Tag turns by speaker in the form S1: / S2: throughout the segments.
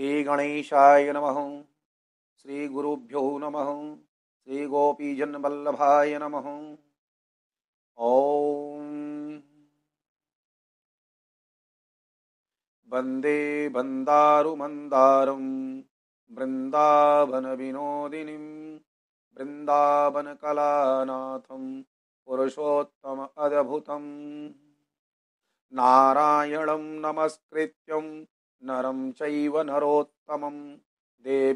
S1: श्रीगणेशाय नमः श्रीगुरुभ्यो नमः श्रीगोपीजन्मल्लभाय नमः ॐ वन्दे बन्दारुमन्दारं वृन्दावनविनोदिनीं वृन्दावनकलानाथं अद्भुतम् नारायणं नमस्कृत्यम् नरम चैव देवी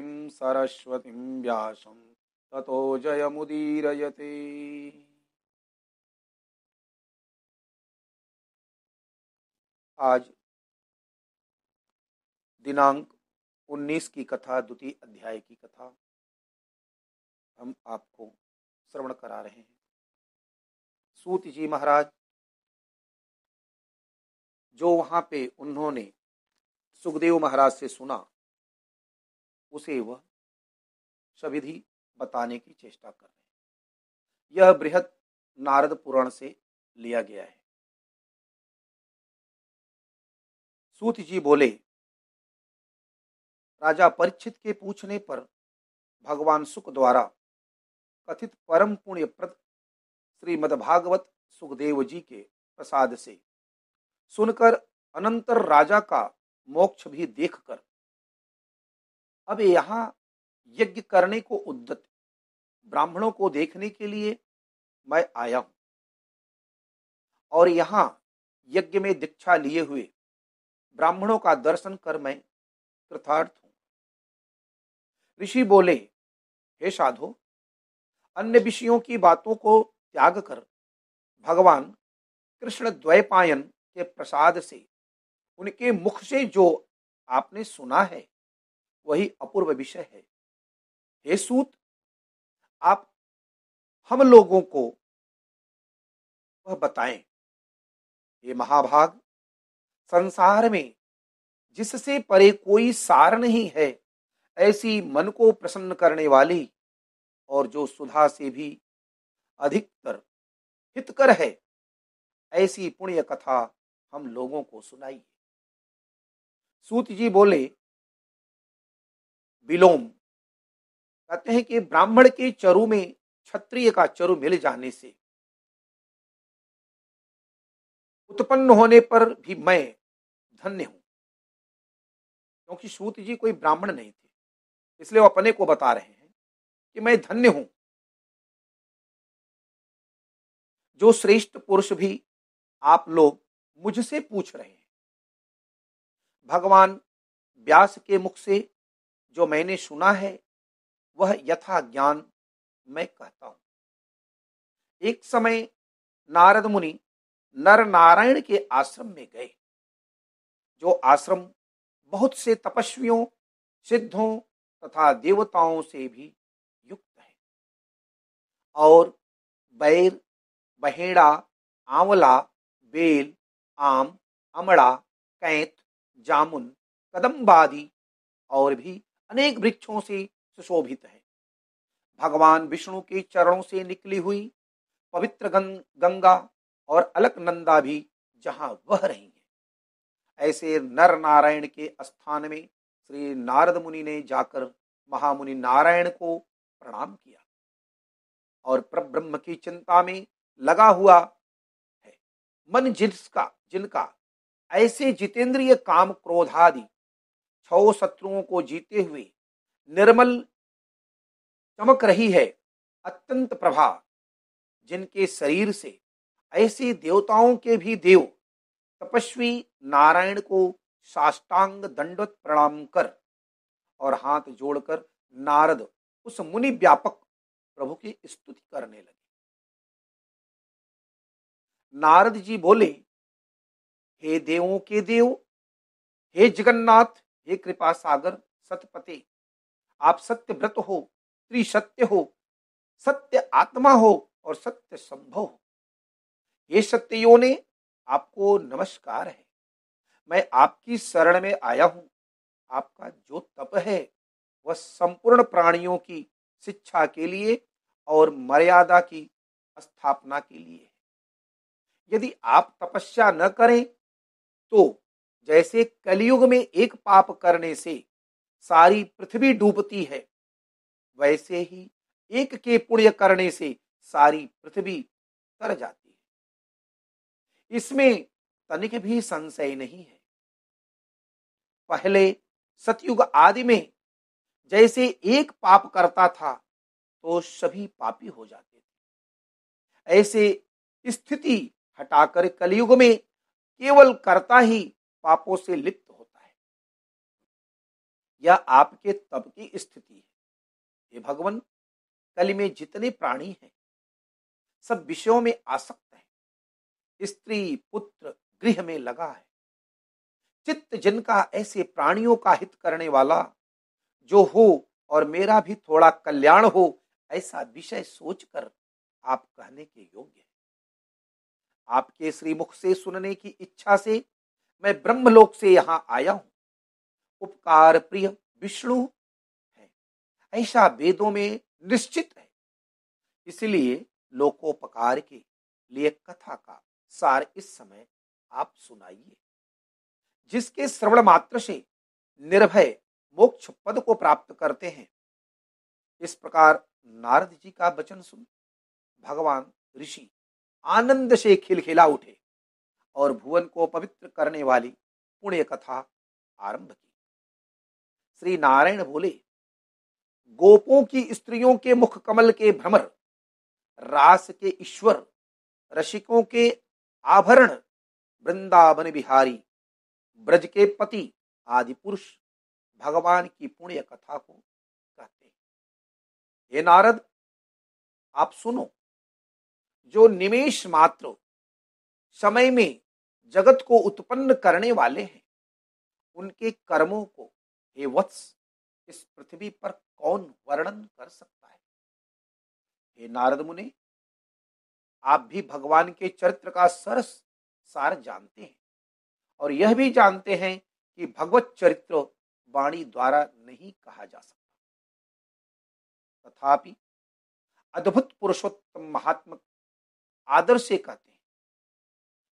S1: देवीं सरस्वतीं व्यासं ततो जयमुदीरयते
S2: आज दिनांक 19 की कथा द्वितीय अध्याय की कथा हम आपको श्रवण करा रहे हैं सूत जी महाराज जो वहां पे
S1: उन्होंने सुखदेव महाराज से सुना उसे वह सविधि बताने की चेष्टा कर रहे हैं यह बृहद
S2: नारद पुराण से लिया गया है
S1: सूत जी बोले राजा परीक्षित के पूछने पर भगवान सुख द्वारा कथित परम पुण्य प्रद श्रीमदभागवत सुखदेव जी के प्रसाद से सुनकर अनंतर राजा का मोक्ष भी देख कर अब यहाँ यज्ञ करने को उद्दत ब्राह्मणों को देखने के लिए मैं आया हूं और यहाँ यज्ञ में दीक्षा लिए हुए ब्राह्मणों का दर्शन कर मैं कृथार्थ हूं ऋषि बोले हे साधो अन्य विषयों की बातों को त्याग कर भगवान कृष्ण द्वैपायन के प्रसाद से उनके मुख से जो आपने सुना है वही अपूर्व विषय है हे सूत आप हम लोगों को वह बताएं ये महाभाग संसार में जिससे परे कोई सार नहीं है ऐसी मन को प्रसन्न करने वाली और जो सुधा से भी अधिकतर हितकर है ऐसी पुण्य कथा हम लोगों को सुनाइए सूत जी बोले विलोम कहते हैं कि ब्राह्मण के चरु में क्षत्रिय का चरु मिल जाने से उत्पन्न होने पर भी मैं
S2: धन्य हूं क्योंकि सूत जी कोई ब्राह्मण नहीं थे इसलिए वो अपने को बता रहे हैं कि मैं धन्य हूं
S1: जो श्रेष्ठ पुरुष भी आप लोग मुझसे पूछ रहे हैं भगवान व्यास के मुख से जो मैंने सुना है वह यथा ज्ञान मैं कहता हूं एक समय नारद मुनि नर नारायण के आश्रम में गए जो आश्रम बहुत से तपस्वियों सिद्धों तथा देवताओं से भी युक्त है और बैर बहेड़ा आंवला बेल आम अमड़ा कैथ जामुन कदम्बादी और भी अनेक वृक्षों से सुशोभित है भगवान विष्णु के चरणों से निकली हुई पवित्र गंगा और अलकनंदा भी जहाँ वह रही है ऐसे नर नारायण के स्थान में श्री नारद मुनि ने जाकर महामुनि नारायण को प्रणाम किया और ब्रह्म की चिंता में लगा हुआ है मन जिसका जिनका ऐसे जितेंद्रिय काम क्रोधादि छो शत्रुओं को जीते हुए निर्मल चमक रही है अत्यंत प्रभा जिनके शरीर से ऐसे देवताओं के भी देव तपस्वी नारायण को साष्टांग दंडवत प्रणाम कर और हाथ जोड़कर नारद उस मुनि व्यापक प्रभु की स्तुति करने लगे नारद जी बोले हे देवों के देव हे जगन्नाथ हे कृपा सागर सतपते आप सत्य व्रत हो त्रिसत्य हो सत्य आत्मा हो और सत्य संभव हो ये सत्ययों ने आपको नमस्कार है मैं आपकी शरण में आया हूं आपका जो तप है वह संपूर्ण प्राणियों की शिक्षा के लिए और मर्यादा की स्थापना के लिए यदि आप तपस्या न करें तो जैसे कलयुग में एक पाप करने से सारी पृथ्वी डूबती है वैसे ही एक के पुण्य करने से सारी पृथ्वी तर जाती है इसमें तनिक भी संशय नहीं है पहले सतयुग आदि में जैसे एक पाप करता था तो सभी पापी हो जाते थे ऐसे स्थिति हटाकर कलयुग में केवल करता ही पापों से लिप्त होता है यह आपके तब की स्थिति है हे भगवान कल में जितने प्राणी हैं सब विषयों में आसक्त है स्त्री पुत्र गृह में लगा है चित्त जिनका ऐसे प्राणियों का हित करने वाला जो हो और मेरा भी थोड़ा कल्याण हो ऐसा विषय सोचकर आप कहने के योग्य आपके श्रीमुख से सुनने की इच्छा से मैं ब्रह्मलोक से यहाँ आया हूँ उपकार प्रिय विष्णु है ऐसा वेदों में निश्चित है इसलिए लोकोपकार के लिए कथा का सार इस समय आप सुनाइए जिसके श्रवण मात्र से निर्भय मोक्ष पद को प्राप्त करते हैं इस प्रकार नारद जी का वचन सुन भगवान ऋषि आनंद से खिलखिला उठे और भुवन को पवित्र करने वाली पुण्य कथा आरंभ की श्री नारायण बोले गोपों की स्त्रियों के मुख कमल के भ्रमर रास के ईश्वर रसिकों के आभरण वृंदावन बिहारी ब्रज के पति आदि पुरुष भगवान की पुण्य कथा को कहते हैं हे नारद आप सुनो जो निमेश मात्र समय में जगत को उत्पन्न करने वाले हैं उनके कर्मों को हे वत्स इस पृथ्वी पर कौन वर्णन कर सकता है हे नारद मुनि आप भी भगवान के चरित्र का सरस सार जानते हैं और यह भी जानते हैं कि भगवत चरित्र वाणी द्वारा नहीं कहा जा सकता तथापि अद्भुत पुरुषोत्तम महात्मा आदर से कहते हैं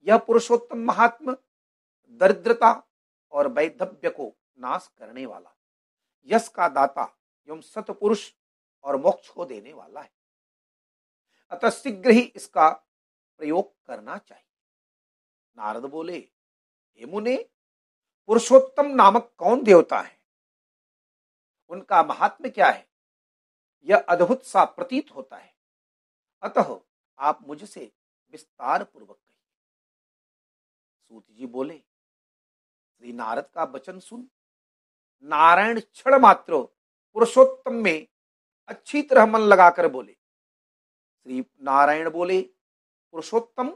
S1: यह पुरुषोत्तम महात्म दरिद्रता और वैधव्य को नाश करने वाला यश का दाता एवं सतपुरुष और मोक्ष को देने वाला है अतः शीघ्र ही इसका प्रयोग करना चाहिए नारद बोले हे मुने पुरुषोत्तम नामक कौन देवता है उनका महात्म्य क्या है यह अद्भुत सा प्रतीत होता है अतः आप मुझसे विस्तार पूर्वक कहिए सूत जी बोले श्री नारद का वचन सुन नारायण क्षण मात्र पुरुषोत्तम में अच्छी तरह मन लगाकर बोले श्री नारायण बोले पुरुषोत्तम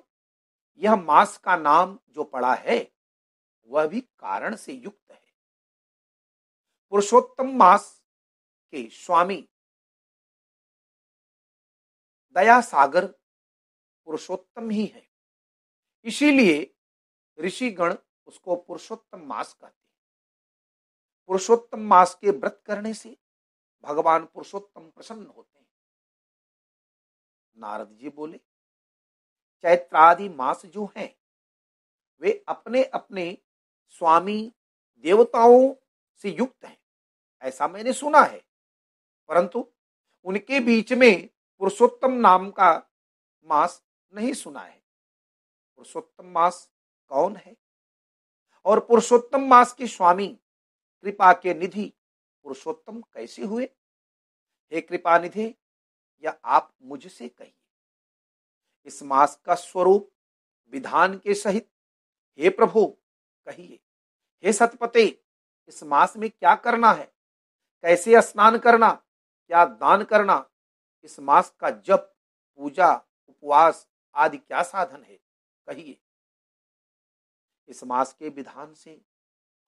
S1: यह मास का नाम जो पड़ा है वह भी कारण से युक्त है पुरुषोत्तम मास के स्वामी
S2: दया सागर
S1: पुरुषोत्तम ही है इसीलिए ऋषिगण उसको पुरुषोत्तम मास कहते हैं पुरुषोत्तम मास के व्रत करने से भगवान पुरुषोत्तम प्रसन्न होते हैं नारद जी बोले चैत्रादि मास जो हैं वे अपने अपने स्वामी देवताओं से युक्त हैं ऐसा मैंने सुना है परंतु उनके बीच में पुरुषोत्तम नाम का मास नहीं सुना है पुरुषोत्तम मास कौन है और पुरुषोत्तम मास के स्वामी कृपा के निधि पुरुषोत्तम कैसे हुए हे कृपा निधि या आप मुझसे कहिए इस मास का स्वरूप विधान के सहित हे प्रभु कहिए हे सतपते इस मास में क्या करना है कैसे स्नान करना क्या दान करना इस मास का जप पूजा उपवास आदि क्या साधन है कहिए इस मास के विधान से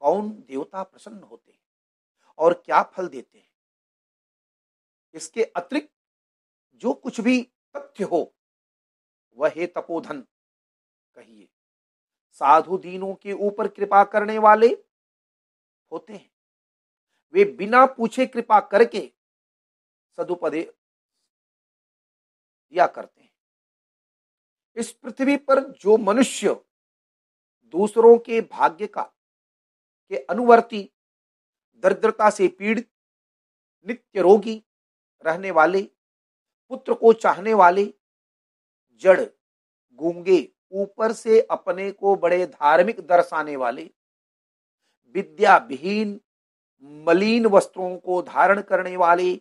S1: कौन देवता प्रसन्न होते हैं और क्या फल देते हैं इसके अतिरिक्त जो कुछ भी तथ्य हो वह है तपोधन कहिए साधु दीनों के ऊपर कृपा करने वाले होते हैं वे बिना पूछे कृपा करके
S2: सदुपदे दिया करते हैं
S1: इस पृथ्वी पर जो मनुष्य दूसरों के भाग्य का के अनुवर्ती दरिद्रता से पीड़ित नित्य रोगी रहने वाले पुत्र को चाहने वाले जड़ गूंगे ऊपर से अपने को बड़े धार्मिक दर्शाने वाले विद्या विहीन मलिन वस्त्रों को धारण करने वाले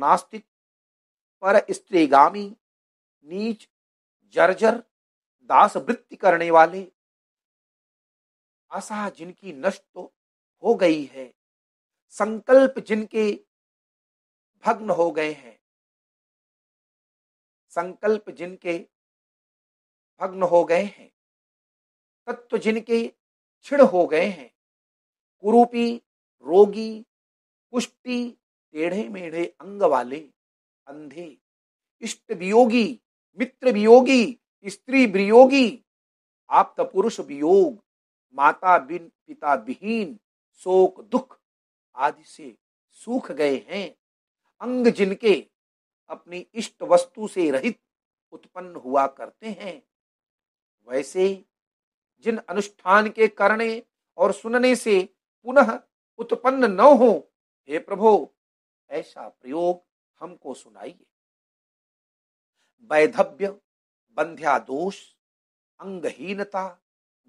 S1: नास्तिक पर स्त्रीगामी नीच जर्जर दास वृत्ति करने वाले आशा जिनकी नष्ट तो हो गई है संकल्प जिनके
S2: भग्न हो गए हैं संकल्प जिनके भग्न हो गए हैं तत्व जिनके छिड़ हो गए हैं
S1: कुरूपी रोगी कुष्टि टेढ़े मेढ़े अंग वाले अंधे इष्ट वियोगी मित्र वियोगी स्त्री वियोगी आप पुरुष वियोग माता बिन पिता विहीन शोक दुख आदि से सूख गए हैं अंग जिनके अपनी इष्ट वस्तु से रहित उत्पन्न हुआ करते हैं वैसे जिन अनुष्ठान के करने और सुनने से पुनः उत्पन्न न हो हे प्रभो ऐसा प्रयोग हमको सुनाइए वैधव्य बंध्या दोष अंगहीनता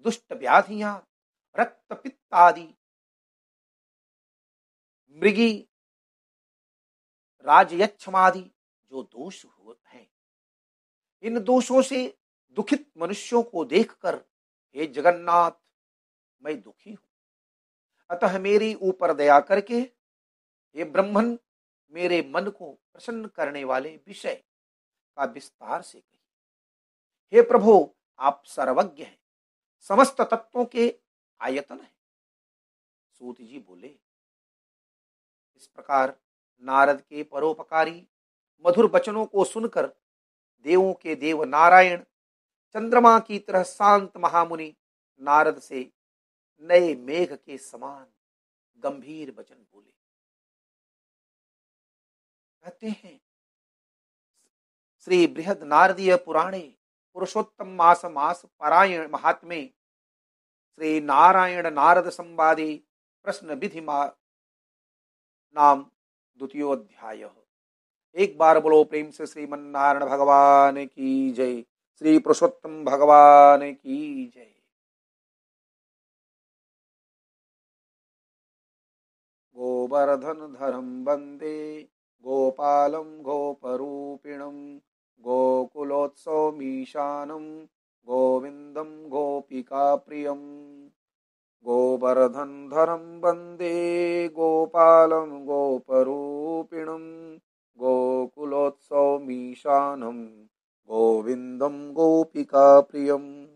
S1: दुष्ट व्याधियां रक्त
S2: पित्त आदि मृगी
S1: राजयक्षमादि जो दोष हैं इन दोषों से दुखित मनुष्यों को देखकर हे जगन्नाथ मैं दुखी हूं अतः मेरी ऊपर दया करके हे ब्रह्मन मेरे मन को प्रसन्न करने वाले विषय का विस्तार से कही हे प्रभु आप सर्वज्ञ हैं समस्त तत्वों के आयतन हैं सूत जी बोले इस प्रकार नारद के परोपकारी मधुर वचनों को सुनकर देवों के देव नारायण चंद्रमा की तरह शांत महामुनि नारद से नए मेघ के समान गंभीर वचन बोले कहते हैं श्री बृहद नारदीय पुराणे पुरुषोत्तम मास मास परायण महात्मे श्री नारायण नारद संवादे प्रश्न विधि नाम द्वितीय अध्याय एक बार बोलो प्रेम से श्रीमन्नारायण भगवान की जय श्री पुरुषोत्तम भगवान की जय गोवर्धन धरम वंदे गोपालं गोपरूपिणं गोकुलोत्सवमीशानं गोविन्दं गोपिकाप्रियम् गोवर्धन्धरं वन्दे गोपालं गोपरूपिणं गोकुलोत्सवमीशानं गोविन्दं
S2: गोपिकाप्रियम्